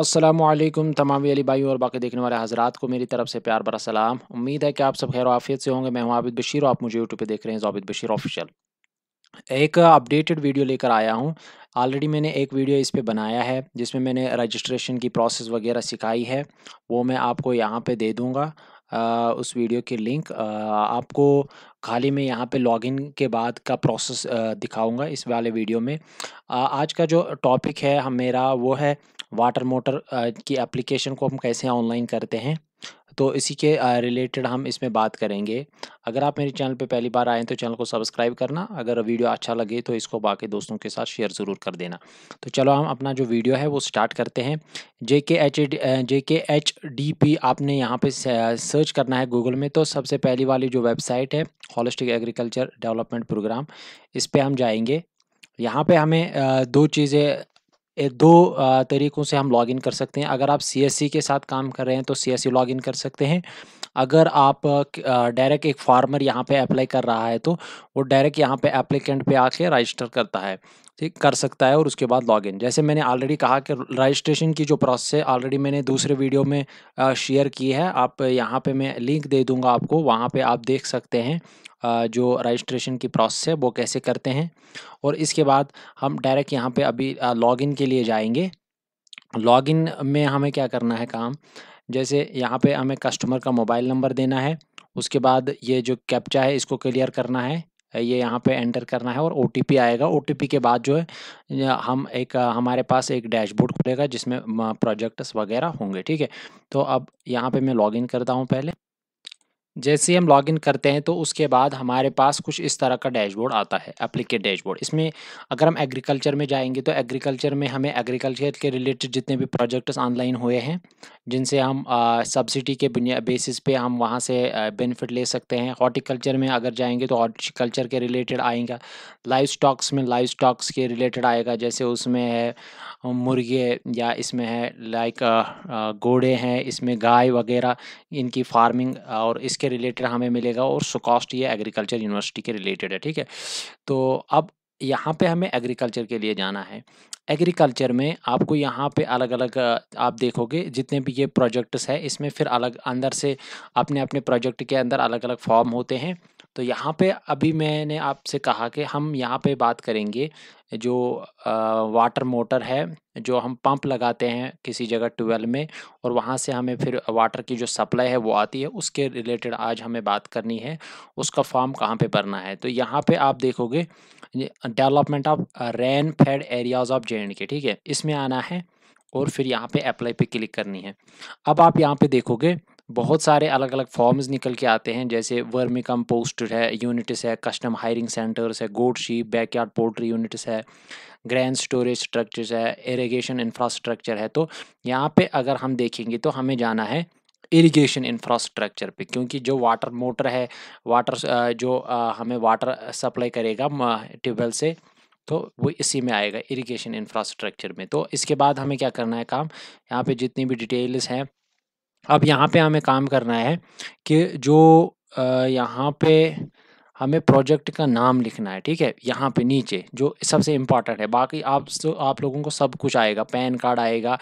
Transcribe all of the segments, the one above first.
असलम तमामी अली भाई और बाकी देखने वाले हजरात को मेरी तरफ से प्यार बरा सलाम उम्मीद है कि आप सब खैर आफियत से होंगे मैं हूं आबिद बशीर और आप मुझे यूट्यूब पे देख रहे हैं जाबिद बशीर ऑफिशियल एक अपडेटेड वीडियो लेकर आया हूं ऑलरेडी मैंने एक वीडियो इस पर बनाया है जिसमें मैंने रजिस्ट्रेशन की प्रोसेस वगैरह सिखाई है वो मैं आपको यहाँ पर दे दूँगा उस वीडियो की लिंक आ, आपको खाली मैं यहाँ पे लॉगिन के बाद का प्रोसेस दिखाऊंगा इस वाले वीडियो में आ, आज का जो टॉपिक है हम मेरा वो है वाटर मोटर की एप्लीकेशन को हम कैसे ऑनलाइन करते हैं तो इसी के रिलेटेड हम इसमें बात करेंगे अगर आप मेरे चैनल पे पहली बार आए तो चैनल को सब्सक्राइब करना अगर वीडियो अच्छा लगे तो इसको बाकी दोस्तों के साथ शेयर ज़रूर कर देना तो चलो हम अपना जो वीडियो है वो स्टार्ट करते हैं जे के एच जे के एच डी पी आपने यहाँ पे सर्च करना है गूगल में तो सबसे पहली वाली जो वेबसाइट है हॉलिस्टिक एग्रीकल्चर डेवलपमेंट प्रोग्राम इस पर हम जाएँगे यहाँ पे हमें दो चीज़ें दो तरीक़ों से हम लॉगिन कर सकते हैं अगर आप सी के साथ काम कर रहे हैं तो सी लॉगिन कर सकते हैं अगर आप डायरेक्ट एक फार्मर यहाँ पे अप्लाई कर रहा है तो वो डायरेक्ट यहाँ पे एप्लीकेंट पे आके रजिस्टर करता है ठीक कर सकता है और उसके बाद लॉगिन जैसे मैंने ऑलरेडी कहा कि रजिस्ट्रेशन की जो प्रोसेस है ऑलरेडी मैंने दूसरे वीडियो में शेयर की है आप यहाँ पे मैं लिंक दे दूँगा आपको वहाँ पे आप देख सकते हैं जो रजिस्ट्रेशन की प्रोसेस है वो कैसे करते हैं और इसके बाद हम डायरेक्ट यहाँ पे अभी लॉगिन के लिए जाएंगे लॉगिन में हमें क्या करना है काम जैसे यहाँ पर हमें कस्टमर का मोबाइल नंबर देना है उसके बाद ये जो कैप्चा है इसको क्लियर करना है ये यहाँ पे एंटर करना है और ओ आएगा ओ के बाद जो है हम एक हमारे पास एक डैशबोर्ड खुलेगा जिसमें प्रोजेक्ट्स वगैरह होंगे ठीक है तो अब यहाँ पे मैं लॉगिन करता हूँ पहले जैसे हम लॉगिन करते हैं तो उसके बाद हमारे पास कुछ इस तरह का डैशबोर्ड आता है एप्लीकेट डैशबोर्ड इसमें अगर हम एग्रीकल्चर में जाएंगे तो एग्रीकल्चर में हमें एग्रीकल्चर के रिलेटेड जितने भी प्रोजेक्ट्स ऑनलाइन हुए हैं जिनसे हम सब्सिडी के बेसिस पे हम वहाँ से बेनिफिट ले सकते हैं हॉर्टिकल्चर में अगर जाएंगे तो हॉर्टिकल्चर के रिलेटेड आएगा लाइव स्टॉक्स में लाइव स्टॉक्स के रिलेटेड आएगा जैसे उसमें है मुर्गे या इसमें है लाइक घोड़े हैं इसमें गाय वगैरह इनकी फार्मिंग और इसके रिलेटेड हमें मिलेगा और सुकॉस्ट ये एग्रीकल्चर यूनिवर्सिटी के रिलेटेड है ठीक है तो अब यहाँ पे हमें एग्रीकल्चर के लिए जाना है एग्रीकल्चर में आपको यहाँ पे अलग अलग आप देखोगे जितने भी ये प्रोजेक्ट्स है इसमें फिर अलग अंदर से अपने अपने प्रोजेक्ट के अंदर अलग अलग फॉर्म होते हैं तो यहाँ पे अभी मैंने आपसे कहा कि हम यहाँ पे बात करेंगे जो वाटर मोटर है जो हम पंप लगाते हैं किसी जगह ट्यूबवेल में और वहाँ से हमें फिर वाटर की जो सप्लाई है वो आती है उसके रिलेटेड आज हमें बात करनी है उसका फॉर्म कहाँ पे भरना है तो यहाँ पे आप देखोगे development of rain fed areas of J K ठीक है इसमें आना है और फिर यहाँ पे अप्लाई पे क्लिक करनी है अब आप यहाँ पे देखोगे बहुत सारे अलग अलग फॉर्म्स निकल के आते हैं जैसे वर्मी कंपोस्टर है यूनिट्स है कस्टम हायरिंग सेंटर्स है goat sheep backyard poultry units है ग्रैंड स्टोरेज स्ट्रक्चर्स है इरीगेशन इंफ्रास्ट्रक्चर है तो यहाँ पे अगर हम देखेंगे तो हमें जाना है इरीगेशन इंफ्रास्ट्रक्चर पे क्योंकि जो वाटर मोटर है वाटर जो हमें वाटर सप्लाई करेगा ट्यूबवेल से तो वो इसी में आएगा इरिगेशन इंफ्रास्ट्रक्चर में तो इसके बाद हमें क्या करना है काम यहाँ पे जितनी भी डिटेल्स हैं अब यहाँ पे हमें काम करना है कि जो यहाँ पे हमें प्रोजेक्ट का नाम लिखना है ठीक है यहाँ पे नीचे जो सबसे इम्पॉर्टेंट है बाकी आप तो आप लोगों को सब कुछ आएगा पैन कार्ड आएगा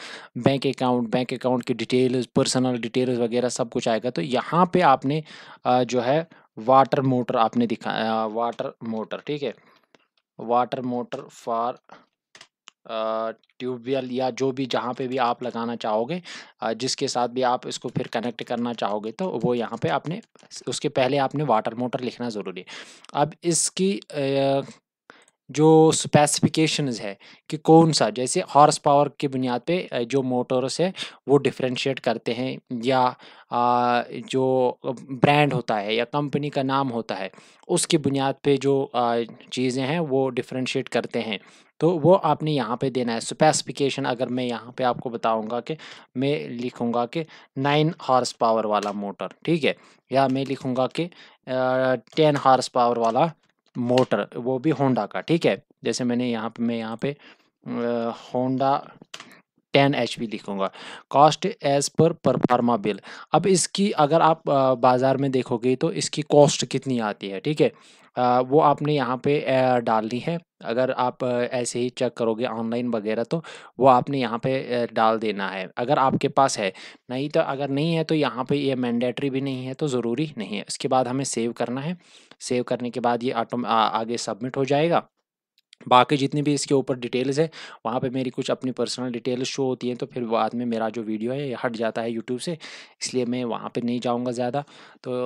बैंक अकाउंट बैंक अकाउंट की डिटेल्स पर्सनल डिटेल्स वगैरह सब कुछ आएगा तो यहाँ पे आपने जो है वाटर मोटर आपने दिखा वाटर मोटर ठीक है वाटर मोटर फॉर ट्यूबवेल या जो भी जहाँ पे भी आप लगाना चाहोगे जिसके साथ भी आप इसको फिर कनेक्ट करना चाहोगे तो वो यहाँ पे आपने उसके पहले आपने वाटर मोटर लिखना ज़रूरी है अब इसकी जो स्पेसिफिकेशन है कि कौन सा जैसे हॉर्स पावर की बुनियाद पे जो मोटर्स है वो डिफ्रेंशिएट करते हैं या जो ब्रांड होता है या कंपनी का नाम होता है उसकी बुनियाद पे जो चीज़ें हैं वो डिफ्रेंशिएट करते हैं तो वो आपने यहाँ पे देना है स्पेसिफिकेशन अगर मैं यहाँ पे आपको बताऊँगा कि मैं लिखूँगा कि नाइन हॉर्स पावर वाला मोटर ठीक है या मैं लिखूँगा कि टेन हॉर्स पावर वाला मोटर वो भी होंडा का ठीक है जैसे मैंने यहाँ पे मैं यहाँ पे होंडा टेन एच लिखूंगा cost as per proforma bill अब इसकी अगर आप बाज़ार में देखोगे तो इसकी कॉस्ट कितनी आती है ठीक है वो आपने यहाँ पे डालनी है अगर आप ऐसे ही चेक करोगे ऑनलाइन वगैरह तो वो आपने यहाँ पे डाल देना है अगर आपके पास है नहीं तो अगर नहीं है तो यहाँ पे ये मैंडेटरी भी नहीं है तो ज़रूरी नहीं है इसके बाद हमें सेव करना है सेव करने के बाद ये ऑटो आगे सबमिट हो जाएगा बाकी जितनी भी इसके ऊपर डिटेल्स है वहाँ पे मेरी कुछ अपनी पर्सनल डिटेल्स शो होती हैं तो फिर बाद में मेरा जो वीडियो है ये हट जाता है यूट्यूब से इसलिए मैं वहाँ पे नहीं जाऊँगा ज़्यादा तो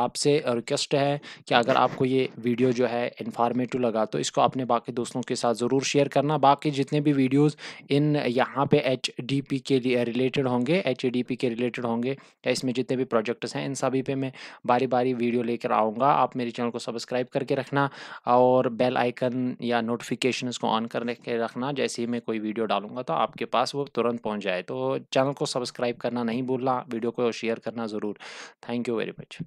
आपसे रिक्वेस्ट है कि अगर आपको ये वीडियो जो है इन्फॉर्मेटिव लगा तो इसको अपने बाकी दोस्तों के साथ ज़रूर शेयर करना बाकी जितने भी वीडियोज़ इन यहाँ पर एच के रिलेटेड होंगे एच के रिलेटेड होंगे या इसमें जितने भी प्रोजेक्ट्स हैं इन सभी पर मैं बारी बारी वीडियो लेकर आऊँगा आप मेरे चैनल को सब्सक्राइब करके रखना और बेल आइकन या नोट नोटिफिकेशन को ऑन करने के रखना जैसे ही मैं कोई वीडियो डालूंगा तो आपके पास वो तुरंत पहुँच जाए तो चैनल को सब्सक्राइब करना नहीं भूलना वीडियो को शेयर करना ज़रूर थैंक यू वेरी मच